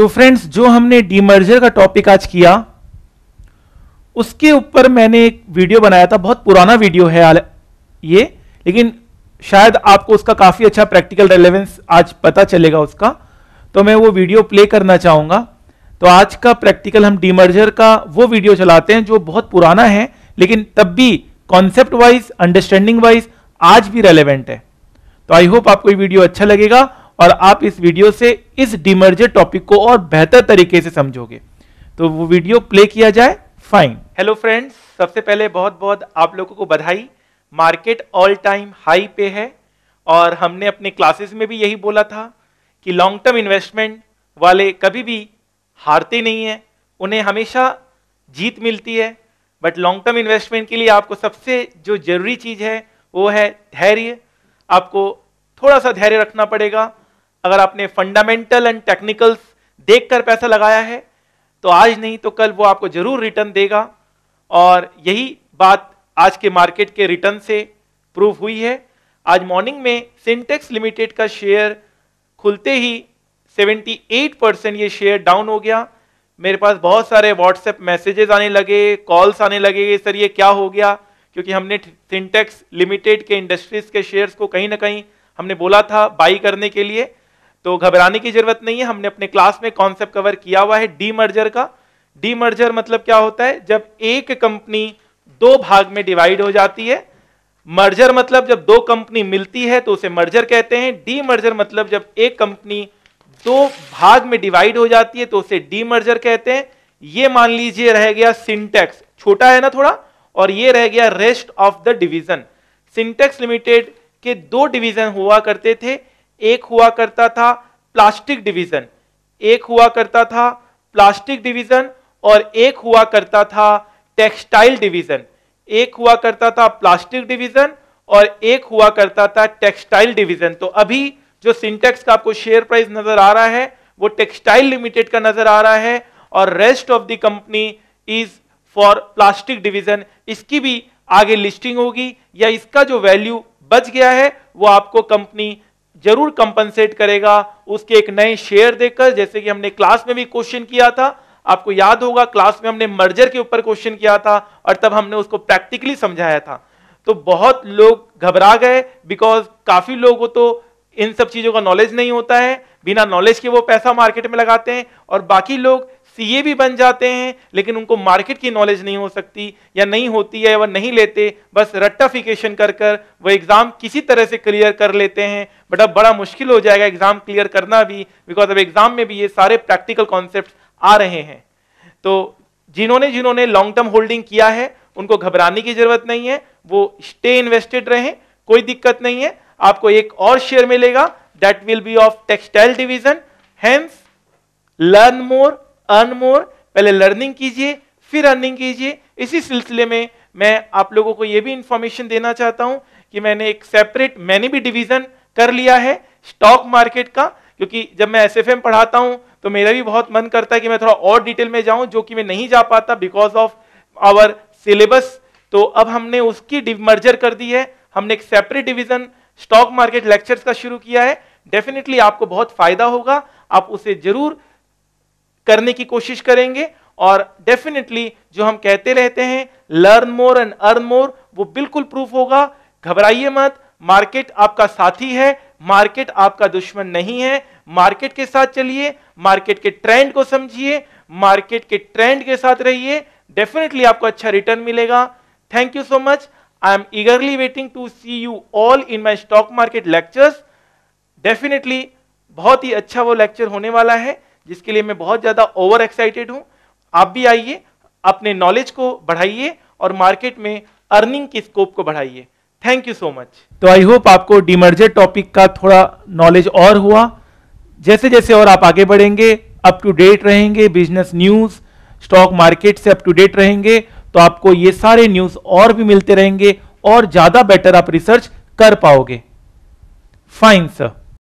तो फ्रेंड्स जो हमने डीमर्जर का टॉपिक आज किया उसके ऊपर मैंने एक वीडियो बनाया था बहुत पुराना वीडियो है ये लेकिन शायद आपको उसका काफ़ी अच्छा प्रैक्टिकल रेलेवेंस आज पता चलेगा उसका तो मैं वो वीडियो प्ले करना चाहूंगा तो आज का प्रैक्टिकल हम डीमर्जर का वो वीडियो चलाते हैं जो बहुत पुराना है लेकिन तब भी कॉन्सेप्ट वाइज अंडरस्टैंडिंग वाइज आज भी रेलेवेंट है तो आई होप आपको ये वीडियो अच्छा लगेगा और आप इस वीडियो से इस डिमर्जर टॉपिक को और बेहतर तरीके से समझोगे तो वो वीडियो प्ले किया जाए फाइन हेलो फ्रेंड्स सबसे पहले बहुत बहुत आप लोगों को बधाई मार्केट ऑल टाइम हाई पे है और हमने अपने क्लासेस में भी यही बोला था कि लॉन्ग टर्म इन्वेस्टमेंट वाले कभी भी हारते नहीं हैं उन्हें हमेशा जीत मिलती है बट लॉन्ग टर्म इन्वेस्टमेंट के लिए आपको सबसे जो जरूरी चीज़ है वो है धैर्य आपको थोड़ा सा धैर्य रखना पड़ेगा अगर आपने फंडामेंटल एंड टेक्निकल्स देखकर पैसा लगाया है तो आज नहीं तो कल वो आपको जरूर रिटर्न देगा और यही बात आज के मार्केट के रिटर्न से प्रूव हुई है आज मॉर्निंग में सिंटेक्स लिमिटेड का शेयर खुलते ही 78 परसेंट ये शेयर डाउन हो गया मेरे पास बहुत सारे व्हाट्सएप मैसेजेस आने लगे कॉल्स आने लगे सर ये क्या हो गया क्योंकि हमने सिंटेक्स लिमिटेड के इंडस्ट्रीज के शेयर्स को कहीं ना कहीं हमने बोला था बाई करने के लिए तो घबराने की जरूरत नहीं है हमने अपने क्लास में कॉन्सेप्ट कवर किया हुआ है डी मर्जर का डी मर्जर मतलब क्या होता है जब एक कंपनी दो भाग में डिवाइड हो जाती है मर्जर मतलब जब दो कंपनी मिलती है तो उसे मर्जर कहते हैं डी मर्जर मतलब जब एक कंपनी दो भाग में डिवाइड हो जाती है तो उसे डी मर्जर कहते हैं ये मान लीजिए रह गया सिंटेक्स छोटा है ना थोड़ा और ये रह गया rest of the division Sintex limited के दो डिवीजन हुआ करते थे एक हुआ करता था प्लास्टिक डिवीजन एक हुआ करता था प्लास्टिक डिवीजन और एक हुआ करता था टेक्सटाइल डिवीजन एक हुआ करता था प्लास्टिक डिवीजन और एक हुआ करता था टेक्सटाइल डिवीजन तो अभी जो सिंटेक्स का आपको शेयर प्राइस नजर आ रहा है वो टेक्सटाइल लिमिटेड का नजर आ रहा है और rest of the company is for plastic division इसकी भी आगे लिस्टिंग होगी या इसका जो वैल्यू बच गया है वो आपको कंपनी जरूर कंपनसेट करेगा उसके एक नए शेयर देकर जैसे कि हमने क्लास में भी क्वेश्चन किया था आपको याद होगा क्लास में हमने मर्जर के ऊपर क्वेश्चन किया था और तब हमने उसको प्रैक्टिकली समझाया था तो बहुत लोग घबरा गए बिकॉज काफी लोगों तो इन सब चीजों का नॉलेज नहीं होता है बिना नॉलेज के वो पैसा मार्केट में लगाते हैं और बाकी लोग सीए भी बन जाते हैं लेकिन उनको मार्केट की नॉलेज नहीं हो सकती या नहीं होती है वह नहीं लेते बस रट्टाफिकेशन कर कर वह एग्ज़ाम किसी तरह से क्लियर कर लेते हैं बट अब बड़ा मुश्किल हो जाएगा एग्ज़ाम क्लियर करना भी बिकॉज अब एग्ज़ाम में भी ये सारे प्रैक्टिकल कॉन्सेप्ट आ रहे हैं तो जिन्होंने जिन्होंने लॉन्ग टर्म होल्डिंग किया है उनको घबराने की जरूरत नहीं है वो स्टे इन्वेस्टेड रहे कोई दिक्कत नहीं है आपको एक और शेयर मिलेगा that will be of textile division hence learn more earn more पहले लर्निंग कीजिए फिर अर्निंग कीजिए इसी सिलसिले में मैं आप लोगों को यह भी इंफॉर्मेशन देना चाहता हूं कि मैंने एक सेपरेट मैंने भी डिवीजन कर लिया है स्टॉक मार्केट का क्योंकि जब मैं एस पढ़ाता हूं तो मेरा भी बहुत मन करता है कि मैं थोड़ा और डिटेल में जाऊं जो कि मैं नहीं जा पाता बिकॉज ऑफ आवर सिलेबस तो अब हमने उसकी डिमर्जर कर दी है हमने एक separate division stock market lectures का शुरू किया है डेफिनेटली आपको बहुत फायदा होगा आप उसे जरूर करने की कोशिश करेंगे और डेफिनेटली जो हम कहते रहते हैं learn more and earn more वो बिल्कुल प्रूफ होगा घबराइए मत मार्केट आपका साथी है मार्केट आपका दुश्मन नहीं है मार्केट के साथ चलिए मार्केट के ट्रेंड को समझिए मार्केट के ट्रेंड के साथ रहिए डेफिनेटली आपको अच्छा रिटर्न मिलेगा thank you so much I am eagerly waiting to see you all in my stock market lectures definitely बहुत ही अच्छा वो लेक्चर होने वाला है जिसके लिए मैं बहुत ज़्यादा ओवर एक्साइटेड हूं आप भी आइए अपने नॉलेज को बढ़ाइए और मार्केट में अर्निंग की स्कोप को बढ़ाइए थैंक यू सो मच तो आई होप आपको डिमर्जर टॉपिक का थोड़ा नॉलेज और हुआ जैसे जैसे और आप आगे बढ़ेंगे अप टू डेट रहेंगे बिजनेस न्यूज़ स्टॉक मार्केट से अप टू डेट रहेंगे तो आपको ये सारे न्यूज़ और भी मिलते रहेंगे और ज़्यादा बेटर आप रिसर्च कर पाओगे फाइन सर